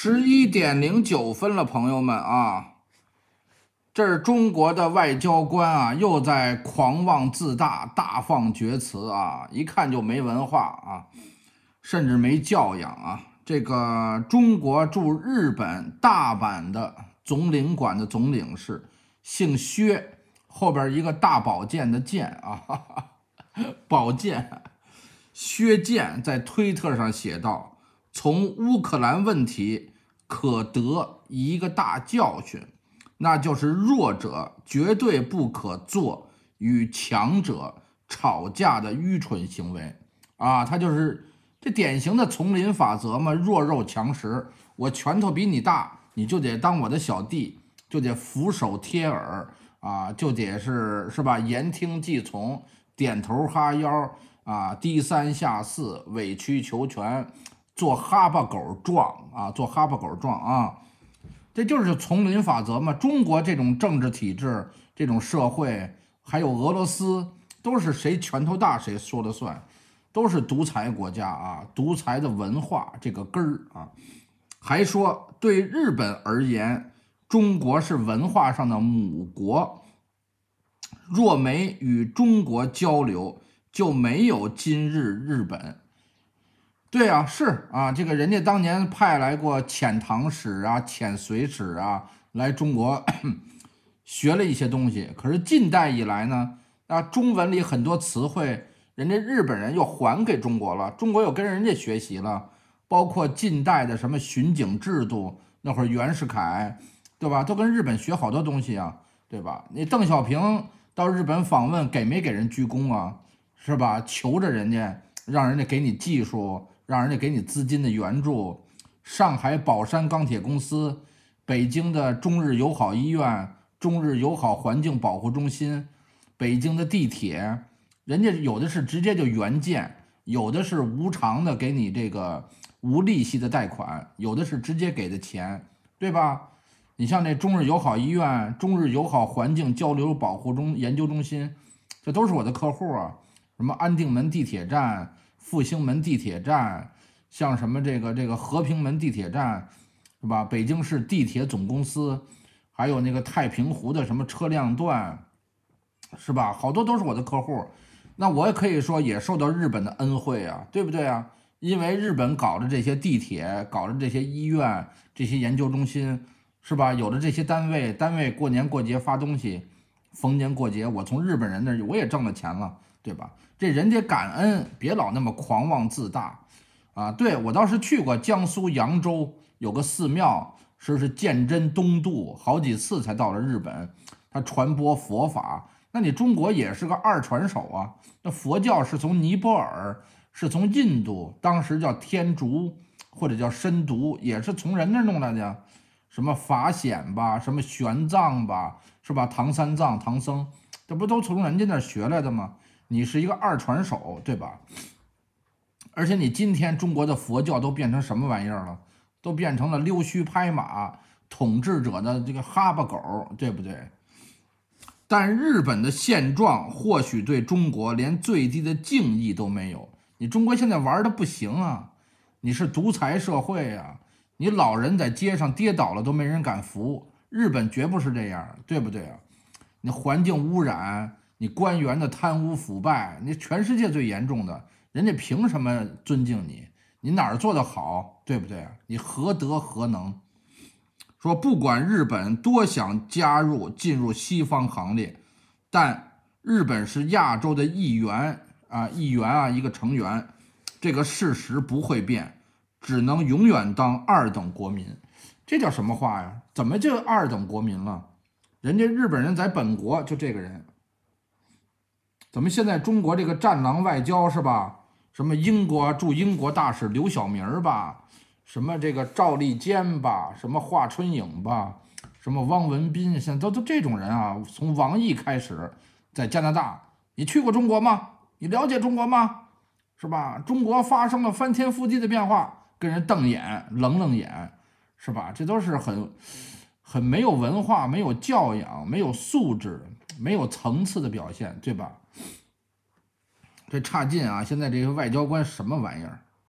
十一点零九分了，朋友们啊，这是中国的外交官啊，又在狂妄自大、大放厥词啊，一看就没文化啊，甚至没教养啊。这个中国驻日本大阪的总领馆的总领事，姓薛，后边一个大宝剑的剑啊，哈 哈宝剑，薛剑在推特上写道。从乌克兰问题可得一个大教训，那就是弱者绝对不可做与强者吵架的愚蠢行为啊！他就是这典型的丛林法则嘛，弱肉强食。我拳头比你大，你就得当我的小弟，就得俯首帖耳啊，就得是是吧？言听计从，点头哈腰啊，低三下四，委曲求全。做哈巴狗状啊！做哈巴狗状啊！这就是丛林法则嘛。中国这种政治体制、这种社会，还有俄罗斯，都是谁拳头大谁说了算，都是独裁国家啊！独裁的文化这个根儿啊。还说对日本而言，中国是文化上的母国，若没与中国交流，就没有今日日本。对啊，是啊，这个人家当年派来过遣唐使啊、遣隋使啊，来中国学了一些东西。可是近代以来呢，那中文里很多词汇，人家日本人又还给中国了，中国又跟人家学习了。包括近代的什么巡警制度，那会儿袁世凯，对吧，都跟日本学好多东西啊，对吧？那邓小平到日本访问，给没给人鞠躬啊？是吧？求着人家，让人家给你技术。让人家给你资金的援助，上海宝山钢铁公司，北京的中日友好医院、中日友好环境保护中心，北京的地铁，人家有的是直接就援建，有的是无偿的给你这个无利息的贷款，有的是直接给的钱，对吧？你像那中日友好医院、中日友好环境交流保护中研究中心，这都是我的客户啊，什么安定门地铁站。复兴门地铁站，像什么这个这个和平门地铁站，是吧？北京市地铁总公司，还有那个太平湖的什么车辆段，是吧？好多都是我的客户，那我也可以说也受到日本的恩惠啊，对不对啊？因为日本搞的这些地铁，搞的这些医院，这些研究中心，是吧？有的这些单位单位过年过节发东西，逢年过节我从日本人那我也挣了钱了。对吧？这人家感恩，别老那么狂妄自大，啊！对我倒是去过江苏扬州有个寺庙，说是鉴真东渡，好几次才到了日本，他传播佛法。那你中国也是个二传手啊！那佛教是从尼泊尔，是从印度，当时叫天竺或者叫深读，也是从人那儿弄来的。什么法显吧，什么玄奘吧，是吧？唐三藏、唐僧，这不都从人家那儿学来的吗？你是一个二传手，对吧？而且你今天中国的佛教都变成什么玩意儿了？都变成了溜须拍马统治者的这个哈巴狗，对不对？但日本的现状或许对中国连最低的敬意都没有。你中国现在玩的不行啊，你是独裁社会呀！你老人在街上跌倒了都没人敢扶，日本绝不是这样，对不对啊？你环境污染。你官员的贪污腐败，你全世界最严重的，人家凭什么尊敬你？你哪儿做得好，对不对？你何德何能？说不管日本多想加入、进入西方行列，但日本是亚洲的一员啊，一员啊，一个成员，这个事实不会变，只能永远当二等国民。这叫什么话呀？怎么就二等国民了？人家日本人在本国就这个人。怎么现在中国这个战狼外交是吧？什么英国驻英国大使刘晓明吧，什么这个赵立坚吧，什么华春莹吧，什么汪文斌，现在都都这种人啊！从王毅开始，在加拿大，你去过中国吗？你了解中国吗？是吧？中国发生了翻天覆地的变化，跟人瞪眼，冷冷眼，是吧？这都是很，很没有文化、没有教养、没有素质。没有层次的表现，对吧？这差劲啊！现在这些外交官什么玩意儿？